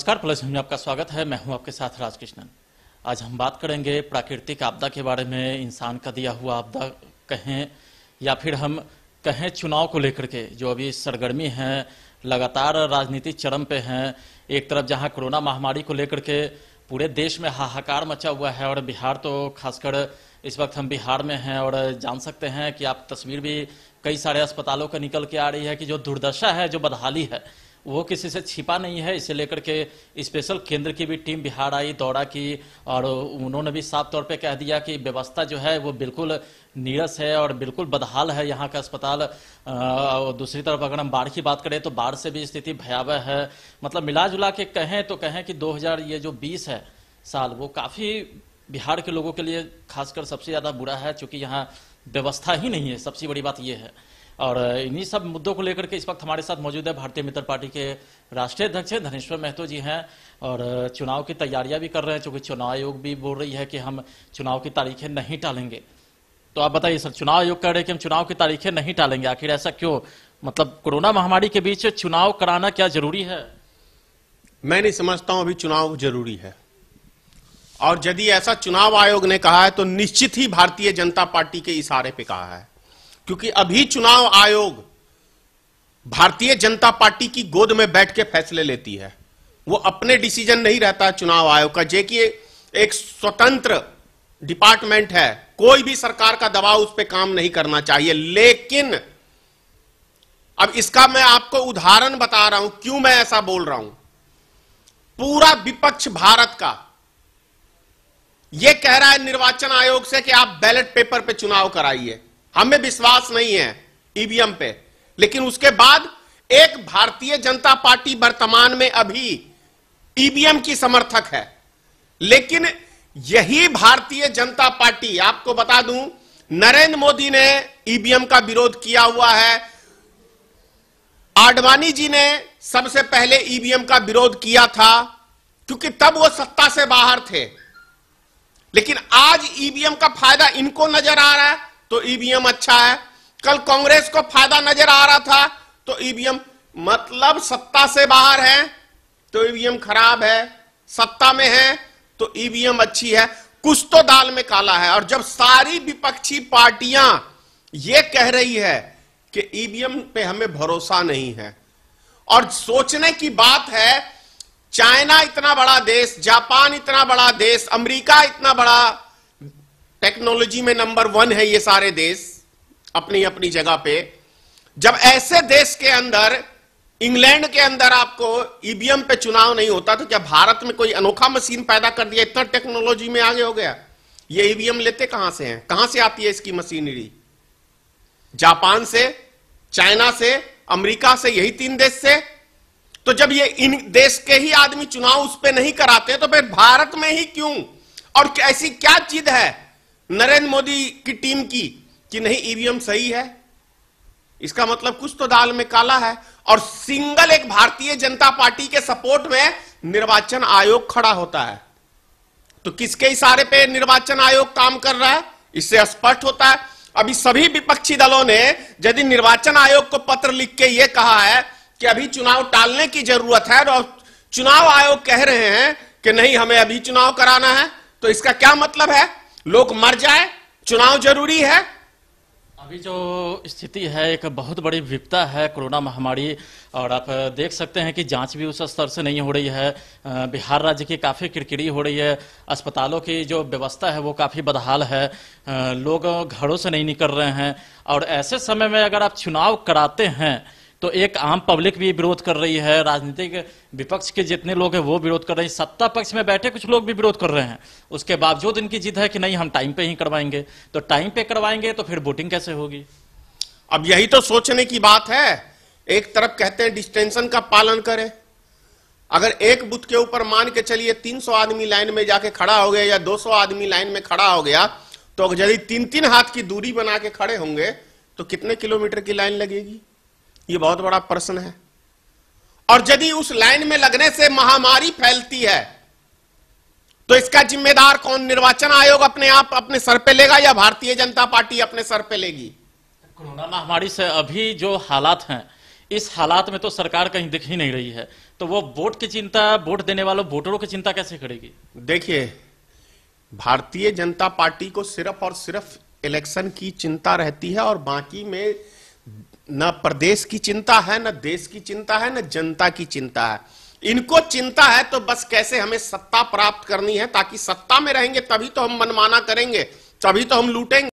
नमस्कार प्लस में आपका स्वागत है मैं हूं आपके साथ राजकृष्णन आज हम बात करेंगे प्राकृतिक आपदा के बारे में इंसान का दिया हुआ आपदा कहें या फिर हम कहें चुनाव को लेकर के जो अभी सरगर्मी है लगातार राजनीति चरम पे हैं एक तरफ जहां कोरोना महामारी को लेकर के पूरे देश में हाहाकार मचा हुआ है और बिहार तो खासकर इस वक्त हम बिहार में हैं और जान सकते हैं कि आप तस्वीर भी कई सारे अस्पतालों का निकल के आ रही है कि जो दुर्दशा है जो बदहाली है वो किसी से छिपा नहीं है इसे लेकर के स्पेशल केंद्र की भी टीम बिहार आई दौड़ा की और उन्होंने भी साफ तौर पे कह दिया कि व्यवस्था जो है वो बिल्कुल नीरस है और बिल्कुल बदहाल है यहाँ का अस्पताल और दूसरी तरफ अगर हम बाढ़ की बात करें तो बाढ़ से भी स्थिति भयावह है मतलब मिला जुला के कहें तो कहें कि दो ये जो बीस है साल वो काफ़ी बिहार के लोगों के लिए खासकर सबसे ज़्यादा बुरा है चूँकि यहाँ व्यवस्था ही नहीं है सबसे बड़ी बात ये है और इन्हीं सब मुद्दों को लेकर के इस वक्त हमारे साथ मौजूद है भारतीय मित्र पार्टी के राष्ट्रीय अध्यक्ष धनेश्वर महतो जी हैं और चुनाव की तैयारियां भी कर रहे हैं चूंकि चुनाव आयोग भी बोल रही है कि हम चुनाव की तारीखें नहीं टालेंगे तो आप बताइए सर चुनाव आयोग कह रहे हैं कि हम चुनाव की तारीखें नहीं टालेंगे आखिर ऐसा क्यों मतलब कोरोना महामारी के बीच चुनाव कराना क्या जरूरी है मैं नहीं समझता हूं अभी चुनाव जरूरी है और यदि ऐसा चुनाव आयोग ने कहा है तो निश्चित ही भारतीय जनता पार्टी के इशारे पे कहा है क्योंकि अभी चुनाव आयोग भारतीय जनता पार्टी की गोद में बैठ के फैसले लेती है वो अपने डिसीजन नहीं रहता चुनाव आयोग का जे कि एक स्वतंत्र डिपार्टमेंट है कोई भी सरकार का दबाव उस पर काम नहीं करना चाहिए लेकिन अब इसका मैं आपको उदाहरण बता रहा हूं क्यों मैं ऐसा बोल रहा हूं पूरा विपक्ष भारत का यह कह रहा है निर्वाचन आयोग से कि आप बैलेट पेपर पे चुनाव कराइए हमें विश्वास नहीं है ईवीएम पे लेकिन उसके बाद एक भारतीय जनता पार्टी वर्तमान में अभी ईवीएम की समर्थक है लेकिन यही भारतीय जनता पार्टी आपको बता दूं नरेंद्र मोदी ने ईवीएम का विरोध किया हुआ है आडवाणी जी ने सबसे पहले ईवीएम का विरोध किया था क्योंकि तब वो सत्ता से बाहर थे लेकिन आज ईवीएम का फायदा इनको नजर आ रहा है तो ईवीएम e अच्छा है कल कांग्रेस को फायदा नजर आ रहा था तो ईवीएम e मतलब सत्ता से बाहर है तो ईवीएम e खराब है सत्ता में है तो ईवीएम अच्छी है कुछ तो दाल में काला है और जब सारी विपक्षी पार्टियां ये कह रही है कि ईवीएम पे हमें भरोसा नहीं है और सोचने की बात है चाइना इतना बड़ा देश जापान इतना बड़ा देश अमेरिका इतना बड़ा टेक्नोलॉजी में नंबर वन है ये सारे देश अपनी अपनी जगह पे जब ऐसे देश के अंदर इंग्लैंड के अंदर आपको ईवीएम e पे चुनाव नहीं होता तो क्या भारत में कोई अनोखा मशीन पैदा कर दिया इतना टेक्नोलॉजी में आगे हो गया ये ईवीएम e लेते कहां से हैं कहां से आती है इसकी मशीनरी जापान से चाइना से अमेरिका से यही तीन देश से तो जब ये इन देश के ही आदमी चुनाव उस पर नहीं कराते तो फिर भारत में ही क्यों और ऐसी क्या चीज है नरेंद्र मोदी की टीम की कि नहीं ईवीएम सही है इसका मतलब कुछ तो दाल में काला है और सिंगल एक भारतीय जनता पार्टी के सपोर्ट में निर्वाचन आयोग खड़ा होता है तो किसके इशारे पे निर्वाचन आयोग काम कर रहा है इससे स्पष्ट होता है अभी सभी विपक्षी दलों ने यदि निर्वाचन आयोग को पत्र लिख के यह कहा है कि अभी चुनाव टालने की जरूरत है और चुनाव आयोग कह रहे हैं कि नहीं हमें अभी चुनाव कराना है तो इसका क्या मतलब है लोग मर जाए चुनाव जरूरी है अभी जो स्थिति है एक बहुत बड़ी विपदा है कोरोना महामारी और आप देख सकते हैं कि जांच भी उस स्तर से नहीं हो रही है बिहार राज्य की काफ़ी किरकिरी हो रही है अस्पतालों की जो व्यवस्था है वो काफ़ी बदहाल है लोग घरों से नहीं निकल रहे हैं और ऐसे समय में अगर आप चुनाव कराते हैं तो एक आम पब्लिक भी विरोध कर रही है राजनीतिक विपक्ष के जितने लोग हैं वो विरोध कर रहे हैं सत्ता पक्ष में बैठे कुछ लोग भी विरोध कर रहे हैं उसके बावजूद इनकी जिद है कि नहीं हम टाइम पे ही करवाएंगे तो टाइम पे करवाएंगे तो फिर वोटिंग कैसे होगी अब यही तो सोचने की बात है एक तरफ कहते हैं डिस्टेंशन का पालन करें अगर एक बुथ के ऊपर मान के चलिए 300 आदमी लाइन में जाके खड़ा हो गया या 200 आदमी लाइन में खड़ा हो गया तो यदि तीन तीन हाथ की दूरी बना के खड़े होंगे तो कितने किलोमीटर की लाइन लगेगी ये बहुत बड़ा प्रश्न है और यदि उस लाइन में लगने से महामारी फैलती है तो इसका जिम्मेदार कौन निर्वाचन आयोग अपने आप अपने सर पे लेगा या भारतीय जनता पार्टी अपने सर पे लेगी कोरोना महामारी से अभी जो हालात हैं इस हालात में तो सरकार कहीं दिख ही नहीं रही है तो वो वोट की चिंता वोट देने वालों वोटरों की चिंता कैसे करेगी देखिए भारतीय जनता पार्टी को सिर्फ और सिर्फ इलेक्शन की चिंता रहती है और बाकी में न प्रदेश की चिंता है न देश की चिंता है न जनता की चिंता है इनको चिंता है तो बस कैसे हमें सत्ता प्राप्त करनी है ताकि सत्ता में रहेंगे तभी तो हम मनमाना करेंगे तभी तो हम लूटेंगे